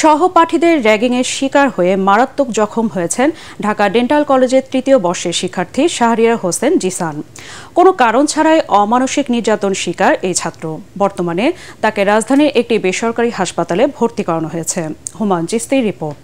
সহপাঠীদের র্যাগিংয়ের শিকার হয়ে মারাত্মক জখম হয়েছেন ঢাকা ডেন্টাল কলেজের তৃতীয় বর্ষের শিক্ষার্থী শাহরিয়ার হোসেন জিসান কোনো কারণ ছাড়াই অমানসিক নির্যাতন শিকার এই ছাত্র বর্তমানে তাকে রাজধানীর একটি বেসরকারি হাসপাতালে ভর্তি করানো হয়েছে হুমান জিস্তির রিপোর্ট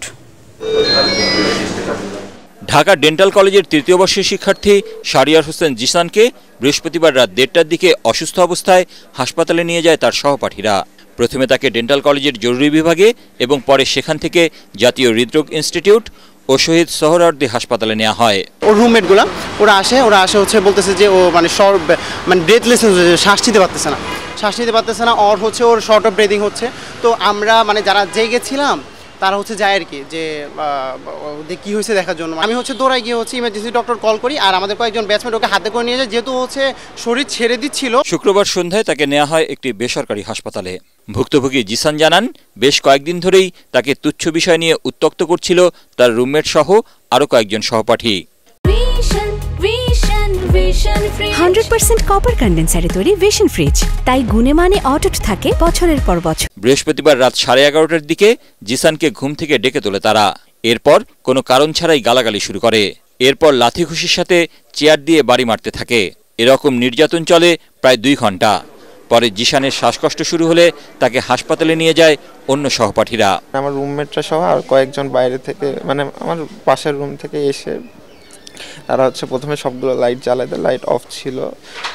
ঢাকা ডেন্টাল কলেজের তৃতীয় বর্ষের শিক্ষার্থী শারিয়ার হোসেন জিসানকে বৃহস্পতিবার রাত দেড়টার দিকে অসুস্থ অবস্থায় হাসপাতালে নিয়ে যায় তার সহপাঠীরা প্রথমে তাকে ডেন্টাল কলেজের জরুরি বিভাগে এবং পরে সেখান থেকে জাতীয় হৃদরোগ ইনস্টিটিউট ও শহীদ সোহরাওয়ার্দী হাসপাতালে নেওয়া হয় ওর রুমমেটগুলো ওরা আসে ওরা আসে হচ্ছে বলতেছে যে ও মানে শর্ট মানে ব্রেথলেস শ্বাস নিতে পারতেছে না শ্বাস নিতে পারতেছে না ওর হচ্ছে ওর শর্ট অফ ব্রেদিং হচ্ছে তো আমরা মানে যারা জেগেছিলাম তারা হচ্ছে যায় আর কি যে কী হয়েছে দেখার জন্য আমি হচ্ছে দৌড়ায় গিয়ে হচ্ছে ইমার্জেন্সি ডক্টর কল করি আর আমাদের কয়েকজন ব্যাটসম্যান ওকে হাতে করে নিয়ে যায় যেহেতু হচ্ছে শরীর ছেড়ে দিচ্ছিল শুক্রবার সন্ধ্যায় তাকে নেওয়া হয় একটি বেসরকারি হাসপাতালে ভুক্তভোগী জিসান জানান বেশ কয়েকদিন ধরেই তাকে তুচ্ছ বিষয় নিয়ে উত্তক্ত করছিল তার রুমমেট সহ আরও কয়েকজন সহপাঠী হান্ড্রেড পার্সেন্ট কপার কন্ডেন্সারে তৈরি ভিশন ফ্রিজ তাই গুনে মানে অটুট থাকে বছরের পর বছর বৃহস্পতিবার রাত সাড়ে এগারোটার দিকে জিসানকে ঘুম থেকে ডেকে তোলে তারা এরপর কোনো কারণ ছাড়াই গালাগালি শুরু করে এরপর লাথি খুশির সাথে চেয়ার দিয়ে বাড়ি মারতে থাকে এরকম নির্যাতন চলে প্রায় দুই ঘন্টা পরে জিসানের শ্বাসকষ্ট শুরু হলে তাকে হাসপাতালে নিয়ে যায় অন্য সহপাঠীরা আমার রুমমেটরা সহ আর কয়েকজন বাইরে থেকে মানে আমার পাশের রুম থেকে এসে তারা হচ্ছে প্রথমে সবগুলো লাইট জ্বালায় দেয় লাইট অফ ছিল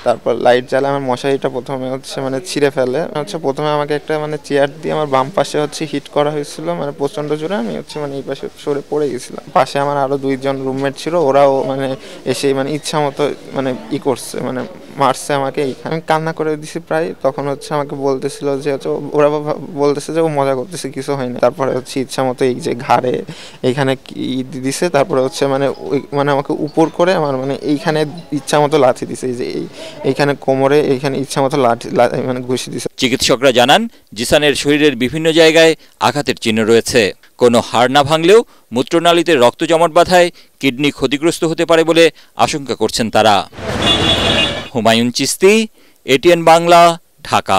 তারপর লাইট জ্বালা আমার মশারিটা প্রথমে হচ্ছে মানে ছিঁড়ে ফেলে হচ্ছে প্রথমে আমাকে একটা মানে চেয়ার দিয়ে আমার বাম পাশে হচ্ছে হিট করা হয়েছিল মানে প্রচণ্ড জোরে আমি হচ্ছে মানে এই পাশে সরে পড়ে গেছিলাম পাশে আমার আরও দুইজন রুমমেট ছিল ওরাও মানে এসে মানে ইচ্ছা মতো মানে ই করছে মানে মারছে আমাকে এইখানে কান্না করে দিছি প্রায় তখন হচ্ছে আমাকে বলতেছিল যে হচ্ছে ওরা বলতেছে যে ও মজা করতেছে কিছু হয়নি তারপরে হচ্ছে ইচ্ছা মতো এই যে ঘাড়ে এইখানে দিছে তারপরে হচ্ছে মানে ওই মানে আমাকে উপর করে আমার মানে এইখানে ইচ্ছা মতো লাথি দিছে এই যে এইখানে কোমরে এইখানে ইচ্ছা মতো লাঠি মানে ঘুষি দিছে চিকিৎসকরা জানান জিসানের শরীরের বিভিন্ন জায়গায় আঘাতের চিহ্ন রয়েছে কোনো হাড় না ভাঙলেও মূত্রনালীতে রক্ত জমাট বাঁধায় কিডনি ক্ষতিগ্রস্ত হতে পারে বলে আশঙ্কা করছেন তারা হুমায়ুন চিস্তি এটিএন বাংলা ঢাকা